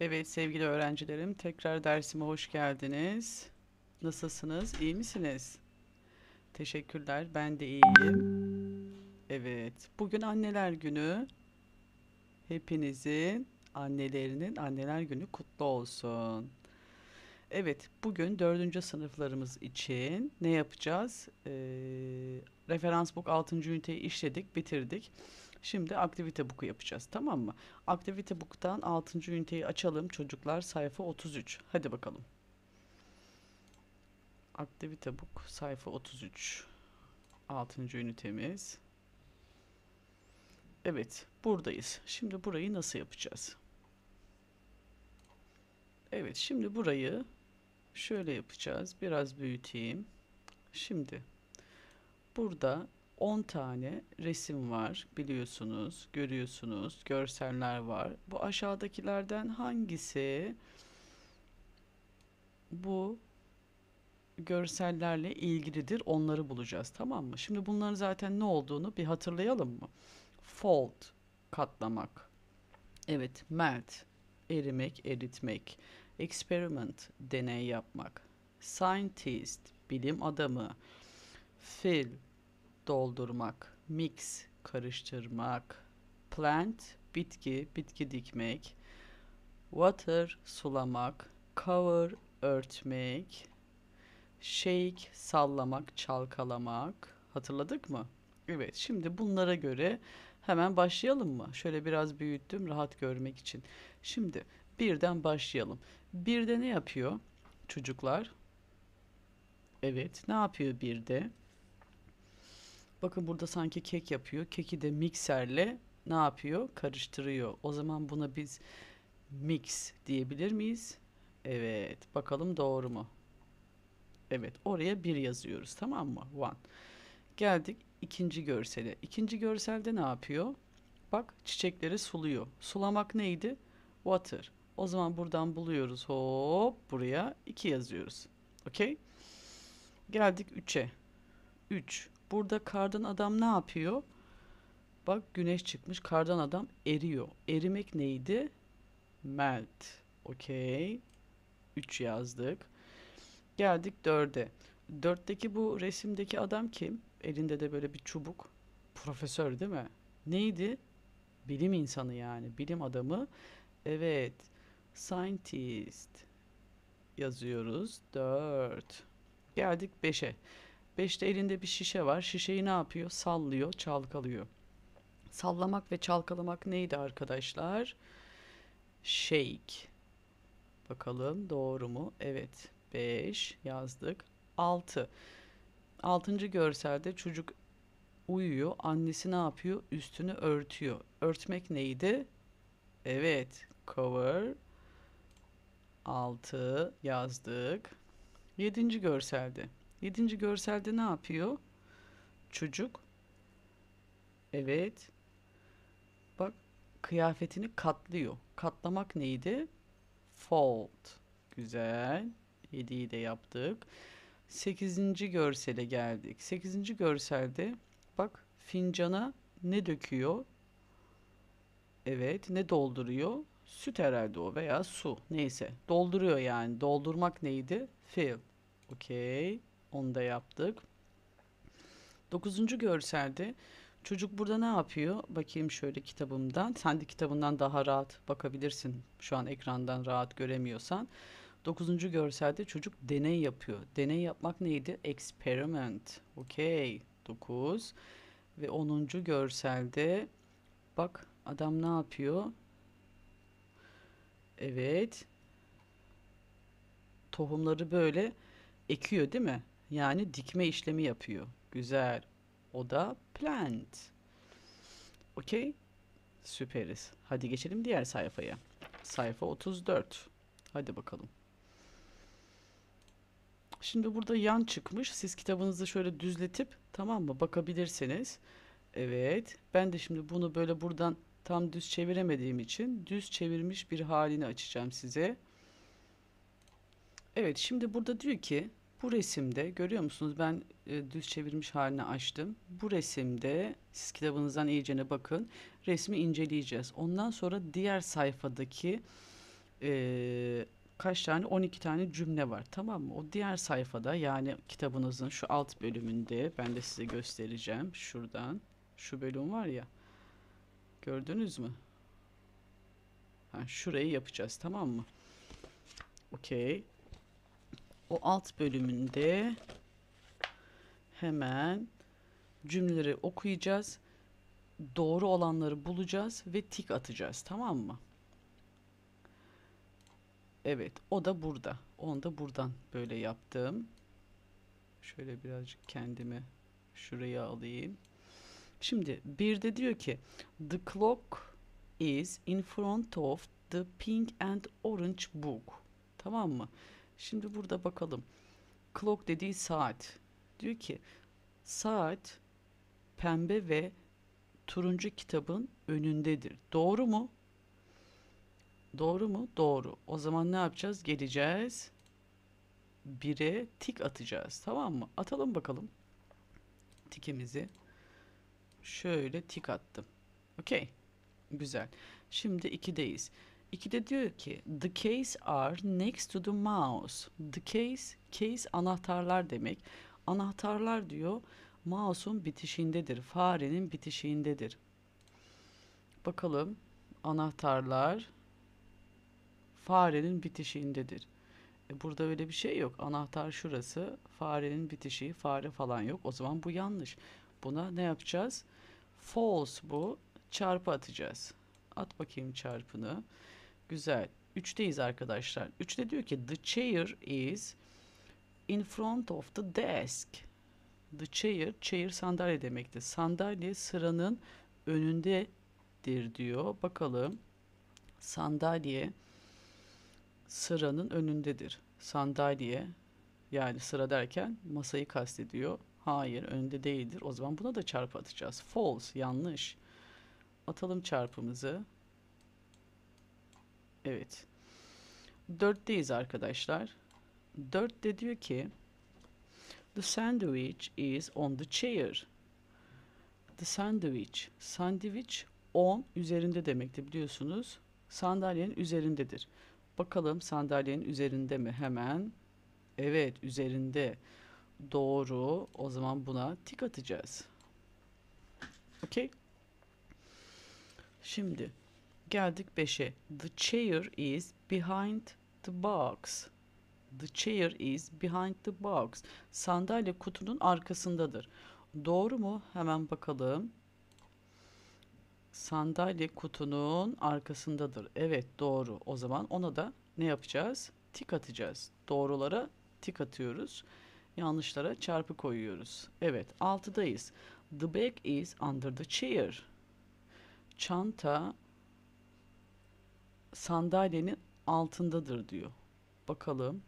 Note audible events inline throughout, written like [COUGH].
Evet sevgili öğrencilerim, tekrar dersime hoş geldiniz. Nasılsınız? İyi misiniz? Teşekkürler. Ben de iyiyim. Evet, bugün anneler günü. Hepinizin annelerinin anneler günü kutlu olsun. Evet, bugün dördüncü sınıflarımız için ne yapacağız? Ee, referans book 6. üniteyi işledik, bitirdik. Şimdi aktivite book'u yapacağız tamam mı? Aktivite book'tan 6. üniteyi açalım çocuklar sayfa 33. Hadi bakalım. Aktivite book sayfa 33. 6. ünitemiz. Evet buradayız. Şimdi burayı nasıl yapacağız? Evet şimdi burayı şöyle yapacağız. Biraz büyüteyim. Şimdi burada 10 tane resim var biliyorsunuz, görüyorsunuz, görseller var. Bu aşağıdakilerden hangisi bu görsellerle ilgilidir? Onları bulacağız tamam mı? Şimdi bunların zaten ne olduğunu bir hatırlayalım mı? Fold, katlamak. Evet, melt, erimek, eritmek. Experiment, deney yapmak. Scientist, bilim adamı. Fill, doldurmak, mix karıştırmak, plant bitki, bitki dikmek, water sulamak, cover örtmek, shake sallamak, çalkalamak. Hatırladık mı? Evet, şimdi bunlara göre hemen başlayalım mı? Şöyle biraz büyüttüm rahat görmek için. Şimdi birden başlayalım. Birde ne yapıyor çocuklar? Evet, ne yapıyor birde? de? Bakın burada sanki kek yapıyor. Keki de mikserle ne yapıyor? Karıştırıyor. O zaman buna biz mix diyebilir miyiz? Evet. Bakalım doğru mu? Evet. Oraya bir yazıyoruz. Tamam mı? One. Geldik ikinci görsele. İkinci görselde ne yapıyor? Bak çiçekleri suluyor. Sulamak neydi? Water. O zaman buradan buluyoruz. Hop buraya iki yazıyoruz. Okey. Geldik üçe. Üç. Burada kardan adam ne yapıyor? Bak güneş çıkmış. Kardan adam eriyor. Erimek neydi? Melt. Okey. 3 yazdık. Geldik 4'e. 4'teki bu resimdeki adam kim? Elinde de böyle bir çubuk. Profesör değil mi? Neydi? Bilim insanı yani. Bilim adamı. Evet. Scientist yazıyoruz. 4. Geldik 5'e. Beşte elinde bir şişe var. Şişeyi ne yapıyor? Sallıyor, çalkalıyor. Sallamak ve çalkalamak neydi arkadaşlar? Shake. Bakalım doğru mu? Evet. 5 yazdık. 6. 6. görselde çocuk uyuyor. Annesi ne yapıyor? Üstünü örtüyor. Örtmek neydi? Evet. Cover. 6 yazdık. 7. görselde Yedinci görselde ne yapıyor? Çocuk. Evet. Bak kıyafetini katlıyor. Katlamak neydi? Fold. Güzel. Yediyi de yaptık. Sekizinci görsele geldik. Sekizinci görselde bak fincana ne döküyor? Evet, ne dolduruyor? Süt herhalde o veya su. Neyse. Dolduruyor yani. Doldurmak neydi? Fill. Okey. Onu da yaptık. Dokuzuncu görselde çocuk burada ne yapıyor? Bakayım şöyle kitabımdan. Sen de kitabından daha rahat bakabilirsin. Şu an ekrandan rahat göremiyorsan. Dokuzuncu görselde çocuk deney yapıyor. Deney yapmak neydi? Experiment. Okey. Dokuz. Ve onuncu görselde bak adam ne yapıyor? Evet. Tohumları böyle ekiyor değil mi? Yani dikme işlemi yapıyor. Güzel. O da plant. Okey. Süperiz. Hadi geçelim diğer sayfaya. Sayfa 34. Hadi bakalım. Şimdi burada yan çıkmış. Siz kitabınızı şöyle düzletip tamam mı bakabilirsiniz. Evet. Ben de şimdi bunu böyle buradan tam düz çeviremediğim için düz çevirmiş bir halini açacağım size. Evet şimdi burada diyor ki bu resimde görüyor musunuz ben e, düz çevirmiş halini açtım. Bu resimde siz kitabınızdan iyicene bakın. Resmi inceleyeceğiz. Ondan sonra diğer sayfadaki e, kaç tane 12 tane cümle var tamam mı? O diğer sayfada yani kitabınızın şu alt bölümünde ben de size göstereceğim şuradan şu bölüm var ya gördünüz mü? Ha, şurayı yapacağız tamam mı? Okey o alt bölümünde hemen cümleleri okuyacağız. Doğru olanları bulacağız ve tik atacağız. Tamam mı? Evet, o da burada. Onu da buradan böyle yaptım. Şöyle birazcık kendimi şuraya alayım. Şimdi bir de diyor ki the clock is in front of the pink and orange book. Tamam mı? Şimdi burada bakalım. Clock dediği saat. Diyor ki saat pembe ve turuncu kitabın önündedir. Doğru mu? Doğru mu? Doğru. O zaman ne yapacağız? Geleceğiz. Bire tik atacağız. Tamam mı? Atalım bakalım. Tikimizi. Şöyle tik attım. Okey. Güzel. Şimdi 2'deyiz. 2'de diyor ki the keys are next to the mouse. The keys, keys anahtarlar demek. Anahtarlar diyor mouse'un bitişindedir. Farenin bitişindedir. Bakalım anahtarlar farenin bitişindedir. E burada öyle bir şey yok. Anahtar şurası, farenin bitişiği, fare falan yok. O zaman bu yanlış. Buna ne yapacağız? False bu. Çarpı atacağız. At bakayım çarpını. Güzel. Üçteyiz arkadaşlar. Üçte diyor ki the chair is in front of the desk. The chair, chair sandalye demekti. Sandalye sıranın önündedir diyor. Bakalım. Sandalye sıranın önündedir. Sandalye yani sıra derken masayı kastediyor. Hayır önünde değildir. O zaman buna da çarpı atacağız. False yanlış. Atalım çarpımızı. Evet. 4'teyiz arkadaşlar. de diyor ki The sandwich is on the chair. The sandwich. Sandwich on üzerinde demekti biliyorsunuz. Sandalyenin üzerindedir. Bakalım sandalyenin üzerinde mi hemen? Evet üzerinde. Doğru. O zaman buna tik atacağız. Okey. Şimdi geldik 5'e. The chair is behind the box. The chair is behind the box. Sandalye kutunun arkasındadır. Doğru mu? Hemen bakalım. Sandalye kutunun arkasındadır. Evet doğru. O zaman ona da ne yapacağız? Tik atacağız. Doğrulara tik atıyoruz. Yanlışlara çarpı koyuyoruz. Evet 6'dayız. The bag is under the chair çanta sandalyenin altındadır diyor. Bakalım.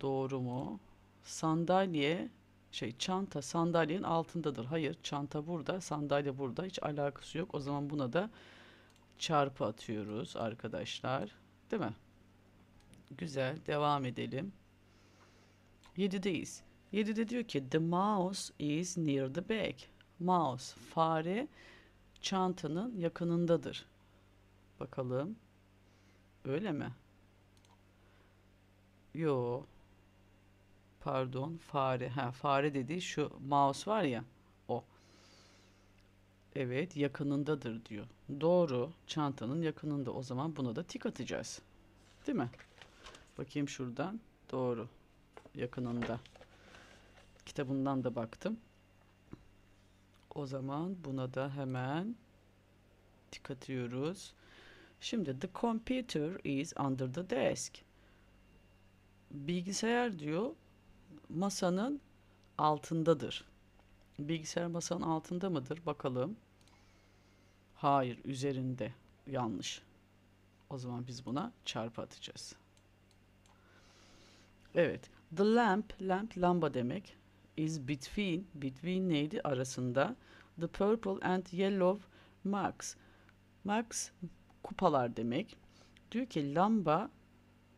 Doğru mu? Sandalye şey çanta sandalyenin altındadır. Hayır, çanta burada, sandalye burada. Hiç alakası yok. O zaman buna da çarpı atıyoruz arkadaşlar. Değil mi? Güzel. Devam edelim. 7'deyiz. 7'de diyor ki the mouse is near the bag. Mouse, fare çantanın yakınındadır. Bakalım. Öyle mi? Yo. Pardon, fare. Ha, fare dedi. şu mouse var ya, o. Evet, yakınındadır diyor. Doğru, çantanın yakınında. O zaman buna da tik atacağız. Değil mi? Bakayım şuradan. Doğru. Yakınında. Kitabından da baktım. O zaman buna da hemen dikkat ediyoruz. Şimdi the computer is under the desk. Bilgisayar diyor masanın altındadır. Bilgisayar masanın altında mıdır? Bakalım. Hayır, üzerinde. Yanlış. O zaman biz buna çarpı atacağız. Evet. The lamp, lamp lamba demek is between, between neydi? Arasında. The purple and yellow marks. Marks kupalar demek. Diyor ki lamba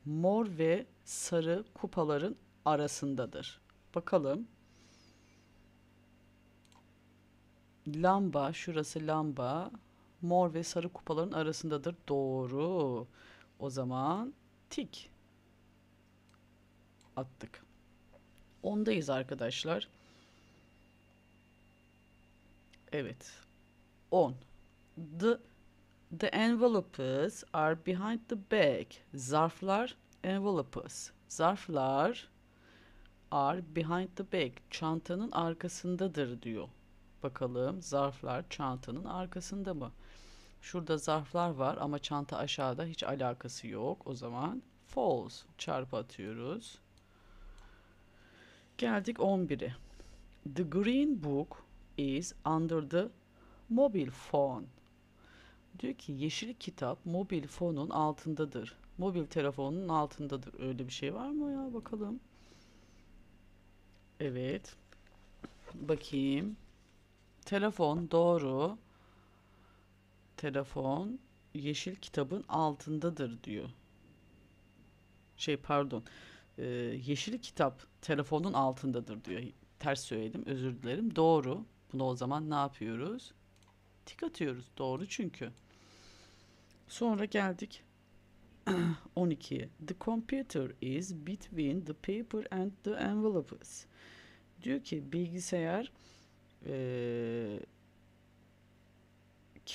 mor ve sarı kupaların arasındadır. Bakalım. Lamba, şurası lamba. Mor ve sarı kupaların arasındadır. Doğru. O zaman tik attık ondayız arkadaşlar. Evet. 10. The The envelopes are behind the bag. Zarflar envelopes. Zarflar are behind the bag. Çantanın arkasındadır diyor. Bakalım zarflar çantanın arkasında mı? Şurada zarflar var ama çanta aşağıda hiç alakası yok. O zaman false çarpı atıyoruz. Geldik 11'i. The Green Book is under the mobile phone. Diyor ki yeşil kitap mobil fonun altındadır. Mobil telefonun altındadır. Öyle bir şey var mı ya bakalım. Evet. Bakayım. Telefon doğru. Telefon yeşil kitabın altındadır diyor. Şey pardon e, yeşil kitap telefonun altındadır diyor. Ters söyledim özür dilerim. Doğru. Bunu o zaman ne yapıyoruz? Tik atıyoruz. Doğru çünkü. Sonra geldik 12. [CLEARS THROAT] The computer is between the paper and the envelopes. Diyor ki bilgisayar e,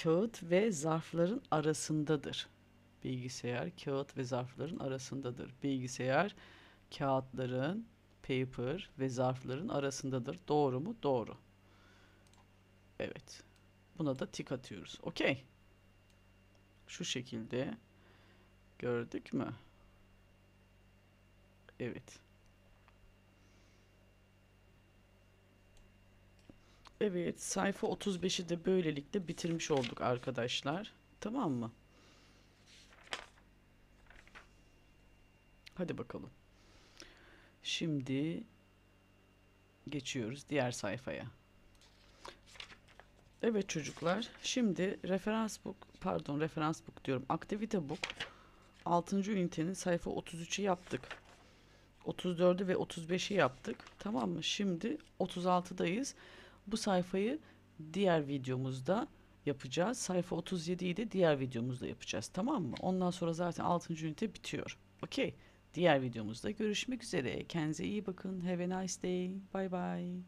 kağıt ve zarfların arasındadır. Bilgisayar kağıt ve zarfların arasındadır. Bilgisayar kağıtların, paper ve zarfların arasındadır. Doğru mu? Doğru. Evet. Buna da tik atıyoruz. Okey. Şu şekilde gördük mü? Evet. Evet, sayfa 35'i de böylelikle bitirmiş olduk arkadaşlar. Tamam mı? Hadi bakalım. Şimdi geçiyoruz diğer sayfaya. Evet çocuklar, şimdi referans book, pardon referans book diyorum. Aktivite book 6. ünitenin sayfa 33'ü yaptık. 34'ü ve 35'i yaptık. Tamam mı? Şimdi 36'dayız. Bu sayfayı diğer videomuzda yapacağız. Sayfa 37'yi de diğer videomuzda yapacağız. Tamam mı? Ondan sonra zaten 6. ünite bitiyor. Okey. Diğer videomuzda görüşmek üzere. Kendinize iyi bakın. Have a nice day. Bye bye.